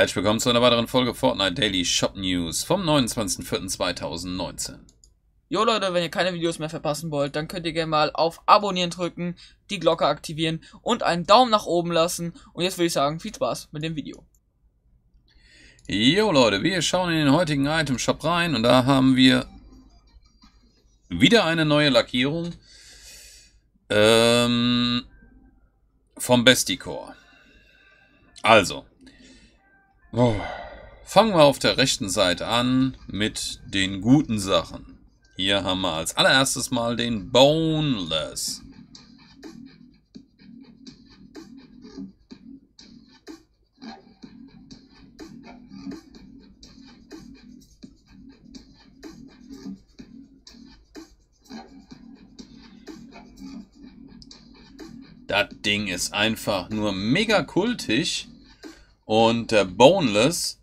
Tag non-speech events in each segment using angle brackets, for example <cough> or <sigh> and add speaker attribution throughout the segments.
Speaker 1: Herzlich willkommen zu einer weiteren Folge Fortnite Daily Shop News vom 29.04.2019. Jo Leute, wenn ihr keine Videos mehr verpassen wollt, dann könnt ihr gerne mal auf Abonnieren drücken, die Glocke aktivieren und einen Daumen nach oben lassen. Und jetzt würde ich sagen, viel Spaß mit dem Video. Jo Leute, wir schauen in den heutigen Item Shop rein und da haben wir wieder eine neue Lackierung ähm, vom Besticor. Also, Oh. Fangen wir auf der rechten Seite an mit den guten Sachen. Hier haben wir als allererstes mal den Boneless. Das Ding ist einfach nur mega kultisch. Und der äh, Boneless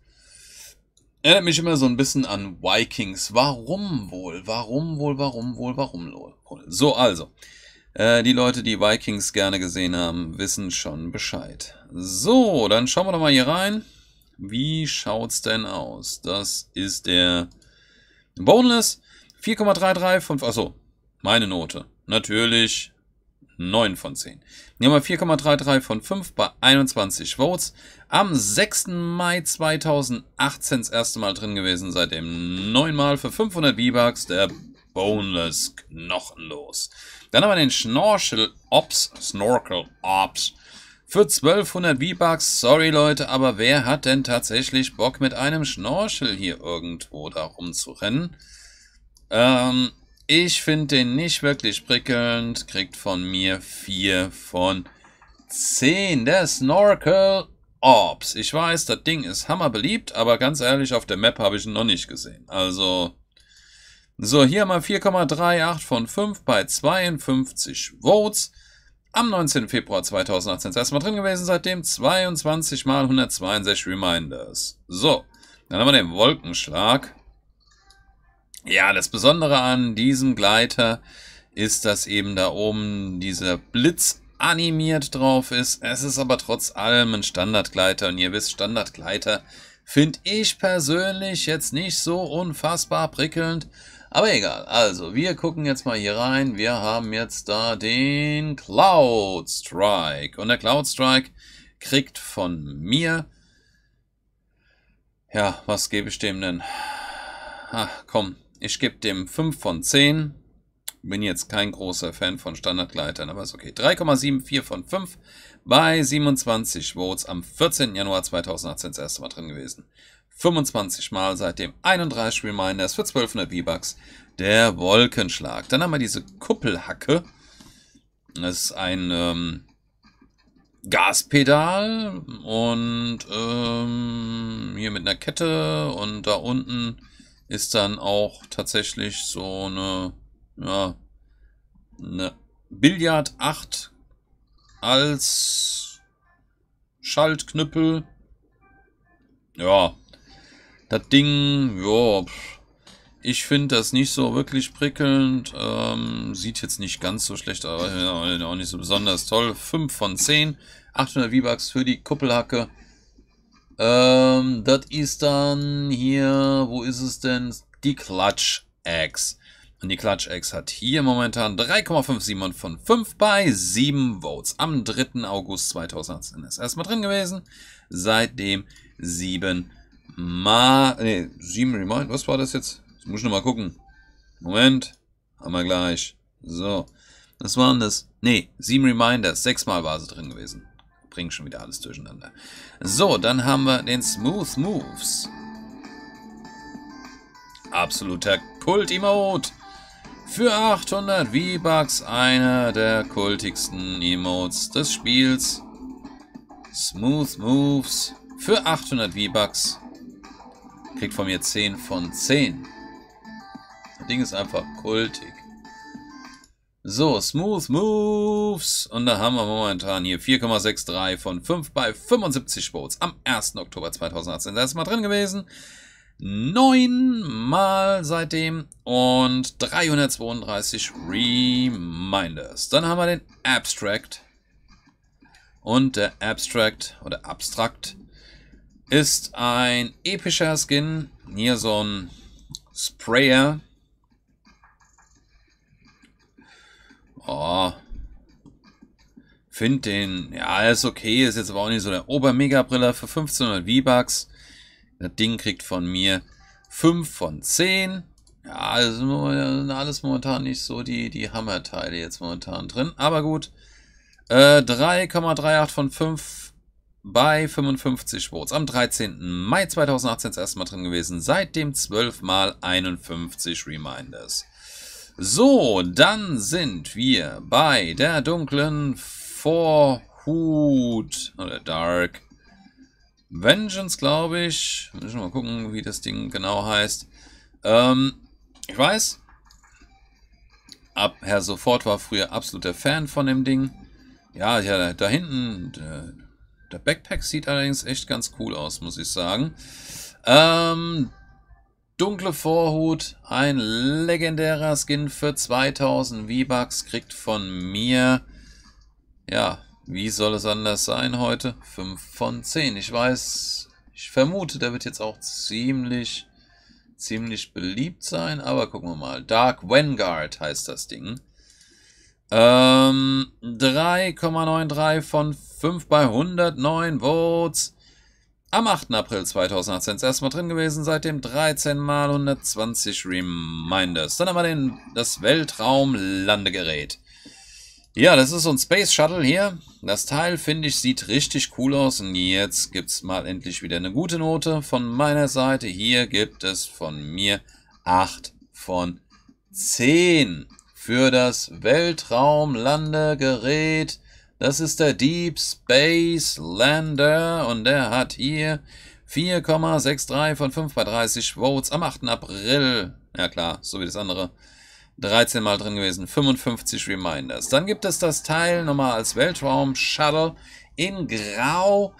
Speaker 1: erinnert mich immer so ein bisschen an Vikings. Warum wohl? Warum wohl? Warum wohl? Warum wohl? So, also. Äh, die Leute, die Vikings gerne gesehen haben, wissen schon Bescheid. So, dann schauen wir doch mal hier rein. Wie schaut's denn aus? Das ist der Boneless. 4,33 von... Achso, meine Note. Natürlich 9 von 10. Nehmen wir 4,33 von 5 bei 21 Votes. Am 6. Mai 2018 das erste Mal drin gewesen, seitdem 9 Mal für 500 V-Bucks der Boneless Knochenlos. Dann haben wir den Snorkel Ops, Snorkel Ops. Für 1200 V-Bucks, sorry Leute, aber wer hat denn tatsächlich Bock mit einem Schnorchel hier irgendwo da rumzurennen? Ähm, ich finde den nicht wirklich prickelnd. Kriegt von mir 4 von 10. Der Snorkel Orbs. Ich weiß, das Ding ist hammerbeliebt, aber ganz ehrlich, auf der Map habe ich ihn noch nicht gesehen. Also, so, hier haben wir 4,38 von 5 bei 52 Votes. Am 19. Februar 2018 das erste Mal drin gewesen, seitdem 22 mal 162 Reminders. So, dann haben wir den Wolkenschlag. Ja, das Besondere an diesem Gleiter ist, dass eben da oben dieser Blitz animiert drauf ist. Es ist aber trotz allem ein Standardgleiter und ihr wisst, Standardgleiter finde ich persönlich jetzt nicht so unfassbar prickelnd. Aber egal, also wir gucken jetzt mal hier rein. Wir haben jetzt da den Cloud Strike und der Cloud Strike kriegt von mir... Ja, was gebe ich dem denn? Ach, komm, ich gebe dem 5 von 10. Bin jetzt kein großer Fan von Standardgleitern, aber ist okay. 3,74 von 5 bei 27 Votes am 14. Januar 2018 das erste Mal drin gewesen. 25 Mal seitdem 31 Reminders für 1200 V-Bucks. Der Wolkenschlag. Dann haben wir diese Kuppelhacke. Das ist ein ähm, Gaspedal und ähm, hier mit einer Kette und da unten ist dann auch tatsächlich so eine, ja, eine Billard 8 als Schaltknüppel. Ja, das Ding, ja, ich finde das nicht so wirklich prickelnd. Ähm, sieht jetzt nicht ganz so schlecht, aber auch nicht so besonders toll. 5 von 10, 800 V-Bucks für die Kuppelhacke. Ähm, das ist dann hier, wo ist es denn? Die Clutch X. Und die Clutch X hat hier momentan 3,57 von 5 bei 7 Votes. Am 3. August 2018 ist erstmal drin gewesen. Seitdem 7 Mal, Ne, 7 Remind, was war das jetzt? Ich muss ich nochmal gucken. Moment, haben wir gleich. So, das waren das, Ne, 7 Reminders, 6 Mal war sie drin gewesen bringe schon wieder alles durcheinander. So, dann haben wir den Smooth Moves. Absoluter Kult-Emote. Für 800 V-Bucks einer der kultigsten Emotes des Spiels. Smooth Moves für 800 V-Bucks. Kriegt von mir 10 von 10. Das Ding ist einfach kultig. So, Smooth Moves. Und da haben wir momentan hier 4,63 von 5 bei 75 Spots am 1. Oktober 2018. Da ist mal drin gewesen. Neunmal seitdem und 332 Reminders. Dann haben wir den Abstract. Und der Abstract oder Abstract ist ein epischer Skin. Hier so ein Sprayer Oh. Find den. Ja, ist okay. Ist jetzt aber auch nicht so der Obermega-Briller für 1500 V-Bucks. Das Ding kriegt von mir 5 von 10. Ja, das sind alles momentan nicht so die, die Hammerteile jetzt momentan drin. Aber gut. Äh, 3,38 von 5 bei 55 Votes. Am 13. Mai 2018 das erste Mal drin gewesen. Seitdem 12 mal 51 Reminders. So, dann sind wir bei der dunklen Vorhut oder Dark Vengeance, glaube ich. Müssen wir mal gucken, wie das Ding genau heißt. Ähm, ich weiß, ab Herr Sofort war früher absoluter Fan von dem Ding. Ja, ja da hinten, der, der Backpack sieht allerdings echt ganz cool aus, muss ich sagen. Ähm, Dunkle Vorhut, ein legendärer Skin für 2000 V-Bucks, kriegt von mir, ja, wie soll es anders sein heute? 5 von 10. Ich weiß, ich vermute, der wird jetzt auch ziemlich, ziemlich beliebt sein, aber gucken wir mal. Dark Vanguard heißt das Ding. Ähm, 3,93 von 5 bei 109 Votes am 8. April 2018 das erste Mal drin gewesen, seitdem 13 mal 120 Reminders. Dann haben wir den, das Weltraumlandegerät. Ja, das ist so ein Space Shuttle hier. Das Teil, finde ich, sieht richtig cool aus. Und jetzt gibt es mal endlich wieder eine gute Note von meiner Seite. Hier gibt es von mir 8 von 10 für das Weltraumlandegerät das ist der Deep Space Lander und der hat hier 4,63 von 5 bei 30 Votes am 8. April. Ja klar, so wie das andere. 13 Mal drin gewesen, 55 Reminders. Dann gibt es das Teil nochmal als Weltraum-Shuttle in Grau.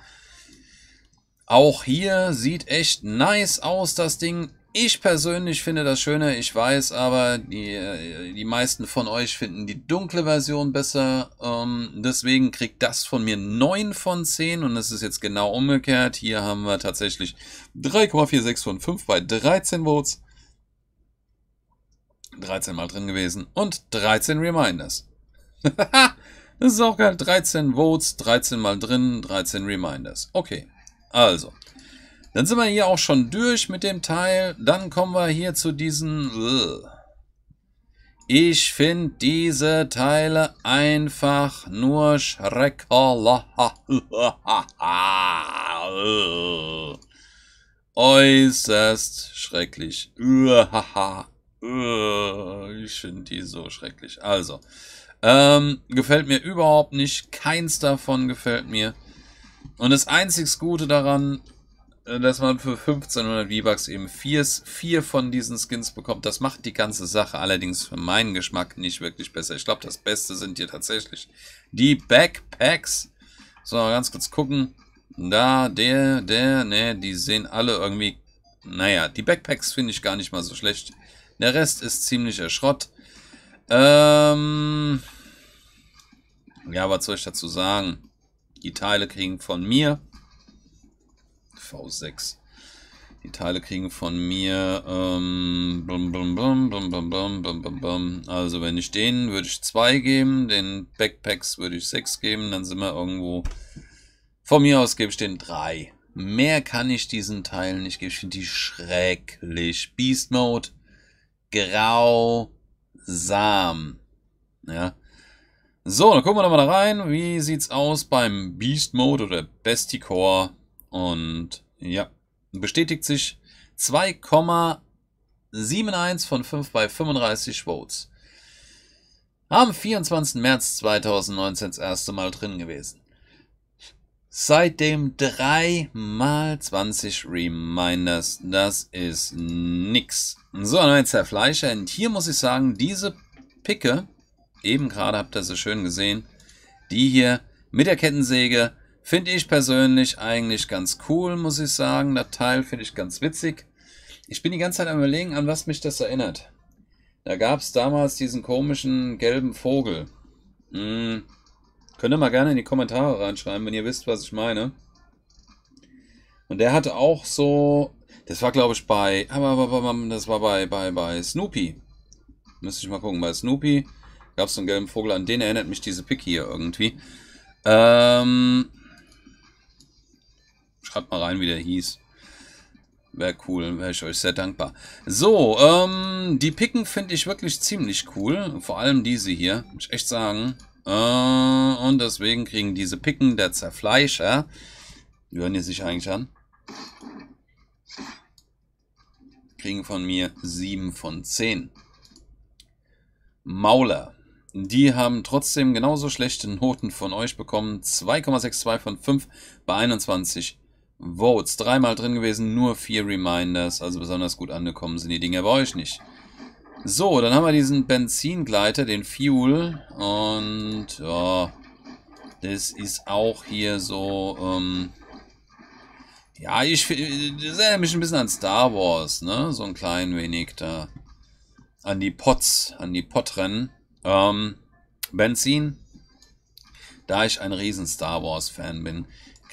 Speaker 1: Auch hier sieht echt nice aus, das Ding. Ich persönlich finde das schöner, ich weiß, aber die, äh, die meisten von euch finden die dunkle Version besser. Ähm, deswegen kriegt das von mir 9 von 10 und es ist jetzt genau umgekehrt. Hier haben wir tatsächlich 3,46 von 5 bei 13 Votes. 13 mal drin gewesen und 13 Reminders. <laughs> das ist auch geil. 13 Votes, 13 mal drin, 13 Reminders. Okay, also. Dann sind wir hier auch schon durch mit dem Teil. Dann kommen wir hier zu diesen... Äh, ich finde diese Teile einfach nur schrecklich. <laughs> Äußerst schrecklich. <laughs> Ich finde die so schrecklich. Also, ähm, gefällt mir überhaupt nicht. Keins davon gefällt mir. Und das einzig Gute daran äh, dass man für 1500 V-Bucks eben vier, vier von diesen Skins bekommt. Das macht die ganze Sache allerdings für meinen Geschmack nicht wirklich besser. Ich glaube, das Beste sind hier tatsächlich die Backpacks. So, ganz kurz gucken. Da, der, der, ne, die sehen alle irgendwie... Naja, die Backpacks finde ich gar nicht mal so schlecht. Der Rest ist ziemlich erschrott. Ähm... Ja, was soll ich dazu sagen? Die Teile kriegen von mir V6. Die Teile kriegen von mir. Also, wenn ich den würde ich 2 geben, den Backpacks würde ich 6 geben, dann sind wir irgendwo. Von mir aus gebe ich den 3. Mehr kann ich diesen Teilen nicht geben. Ich finde die schrecklich. Beast Mode. Grausam. Ja. So, dann gucken wir nochmal da rein. Wie sieht's aus beim Beast Mode oder Besticore? Und ja, bestätigt sich 2,71 von 5 bei 35 Votes. Am 24. März 2019 das erste Mal drin gewesen. Seitdem dreimal 20 Reminders. Das ist nix. So, und jetzt der Fleischer. Und hier muss ich sagen, diese Picke, eben gerade habt ihr sie schön gesehen, die hier mit der Kettensäge Finde ich persönlich eigentlich ganz cool, muss ich sagen. Das Teil finde ich ganz witzig. Ich bin die ganze Zeit am überlegen, an was mich das erinnert. Da gab es damals diesen komischen gelben Vogel. Hm. Könnt ihr mal gerne in die Kommentare reinschreiben, wenn ihr wisst, was ich meine. Und der hatte auch so. Das war, glaube ich, bei. Das war bei, bei, bei Snoopy. Müsste ich mal gucken. Bei Snoopy gab es so einen gelben Vogel. An den erinnert mich diese Pick hier irgendwie. Ähm, Schreibt mal rein, wie der hieß. Wäre cool, wäre ich euch sehr dankbar. So, ähm, die Picken finde ich wirklich ziemlich cool. Vor allem diese hier, muss ich echt sagen. Äh, und deswegen kriegen diese Picken der Zerfleischer. Die hören die sich eigentlich an? Kriegen von mir 7 von 10. Mauler. Die haben trotzdem genauso schlechte Noten von euch bekommen. 2,62 von 5 bei 21 Votes. Dreimal drin gewesen, nur vier Reminders. Also besonders gut angekommen sind die Dinger bei euch nicht. So, dann haben wir diesen Benzingleiter, den Fuel. Und ja, das ist auch hier so... Ähm, ja, ich das erinnert mich ein bisschen an Star Wars, ne? So ein klein wenig da. An die Pots, an die Potrennen. Ähm, Benzin. Da ich ein riesen Star Wars Fan bin,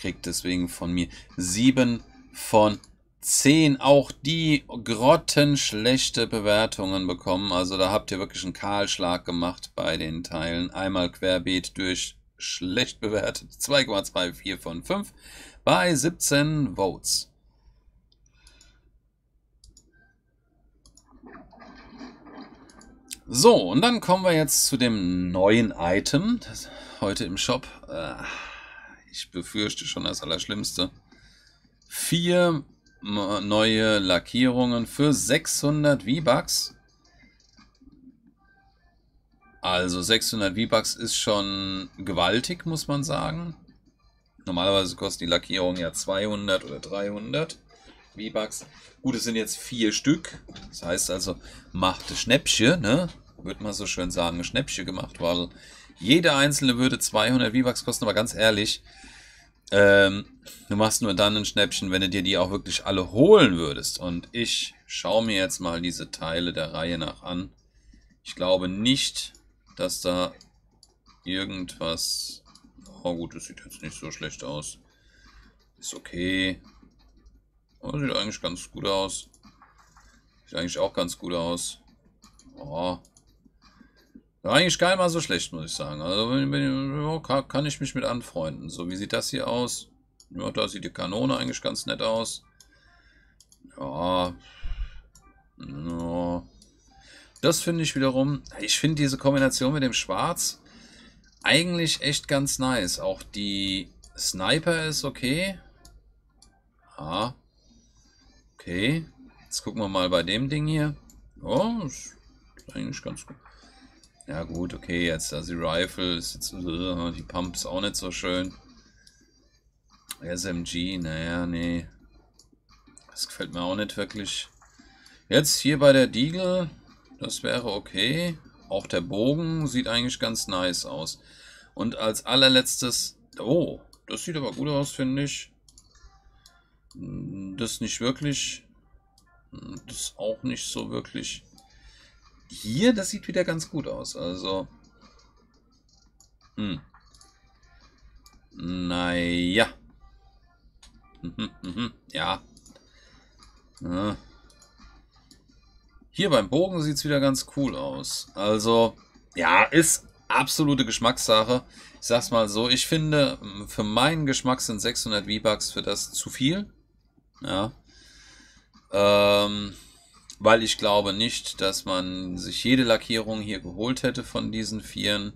Speaker 1: kriegt deswegen von mir 7 von 10. Auch die grottenschlechte Bewertungen bekommen. Also da habt ihr wirklich einen Kahlschlag gemacht bei den Teilen. Einmal querbeet durch schlecht bewertet. 2,24 <laughs> von 5 bei 17 Votes. So, und dann kommen wir jetzt zu dem neuen Item das heute im Shop. Äh, ich befürchte schon das Allerschlimmste. Vier neue Lackierungen für 600 V-Bucks. Also 600 V-Bucks ist schon gewaltig, muss man sagen. Normalerweise kostet die Lackierung ja 200 oder 300 V-Bucks. Gut, es sind jetzt vier Stück. Das heißt also, machte Schnäppchen, ne? Würde man so schön sagen, Schnäppchen gemacht, weil jeder einzelne würde 200 V-Bucks kosten, aber ganz ehrlich, ähm, du machst nur dann ein Schnäppchen, wenn du dir die auch wirklich alle holen würdest. Und ich schaue mir jetzt mal diese Teile der Reihe nach an. Ich glaube nicht, dass da irgendwas... Oh gut, das sieht jetzt nicht so schlecht aus. Ist okay. Oh, sieht eigentlich ganz gut aus. Sieht eigentlich auch ganz gut aus. Oh, eigentlich gar nicht mal so schlecht, muss ich sagen. Also wenn, wenn, kann ich mich mit anfreunden. So, wie sieht das hier aus? Ja, da sieht die Kanone eigentlich ganz nett aus. Ja. ja. Das finde ich wiederum. Ich finde diese Kombination mit dem Schwarz eigentlich echt ganz nice. Auch die Sniper ist okay. Ah. Ja. Okay. Jetzt gucken wir mal bei dem Ding hier. Ja, ist eigentlich ganz gut. Ja gut, okay, jetzt da also die Rifle, ist jetzt, äh, die Pumps auch nicht so schön. SMG, naja, nee. Das gefällt mir auch nicht wirklich. Jetzt hier bei der Diegel, das wäre okay. Auch der Bogen sieht eigentlich ganz nice aus. Und als allerletztes, oh, das sieht aber gut aus, finde ich. Hm, das nicht wirklich. Hm, das auch nicht so wirklich hier, das sieht wieder ganz gut aus. Also. Hm. Naja. Mhm, mhm, ja. ja. Hier beim Bogen sieht es wieder ganz cool aus. Also, ja, ist absolute Geschmackssache. Ich sag's mal so, ich finde, für meinen Geschmack sind 600 V-Bucks für das zu viel. Ja. Ähm, weil ich glaube nicht, dass man sich jede Lackierung hier geholt hätte von diesen Vieren.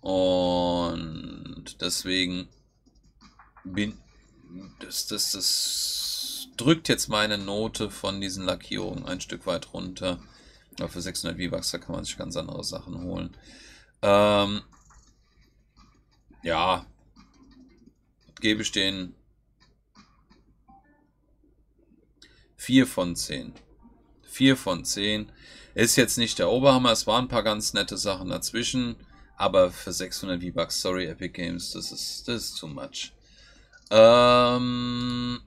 Speaker 1: Und deswegen bin das, das, das drückt jetzt meine Note von diesen Lackierungen ein Stück weit runter. Aber für 600 V-Bucks, da kann man sich ganz andere Sachen holen. Ähm, ja, gebe ich den 4 von 10. 4 von 10. Ist jetzt nicht der Oberhammer, es waren ein paar ganz nette Sachen dazwischen, aber für 600 V-Bucks, sorry Epic Games, das ist, das ist too much. Ähm,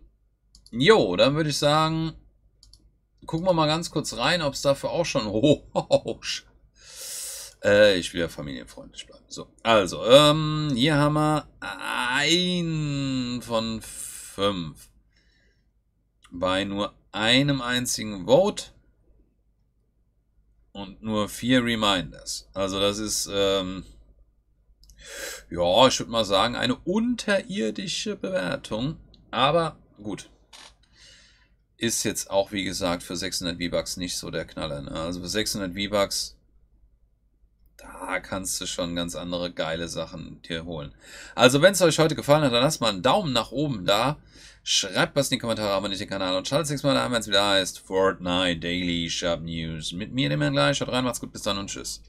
Speaker 1: jo, dann würde ich sagen, gucken wir mal ganz kurz rein, ob es dafür auch schon... Oh, <laughs> oh, oh, äh, ich will ja familienfreundlich bleiben. So, also, ähm, hier haben wir ein von fünf bei nur einem einzigen Vote und nur vier Reminders. Also das ist, ähm, ja, ich würde mal sagen, eine unterirdische Bewertung. Aber gut, ist jetzt auch, wie gesagt, für 600 V-Bucks nicht so der Knaller. Ne? Also für 600 V-Bucks, da kannst du schon ganz andere geile Sachen dir holen. Also wenn es euch heute gefallen hat, dann lasst mal einen Daumen nach oben da. Schreibt was in die Kommentare, abonniert den Kanal und schaltet nächstes Mal ein, wenn es wieder heißt Fortnite Daily Shop News. Mit mir, dem Herrn gleich. Schaut rein, macht's gut, bis dann und tschüss.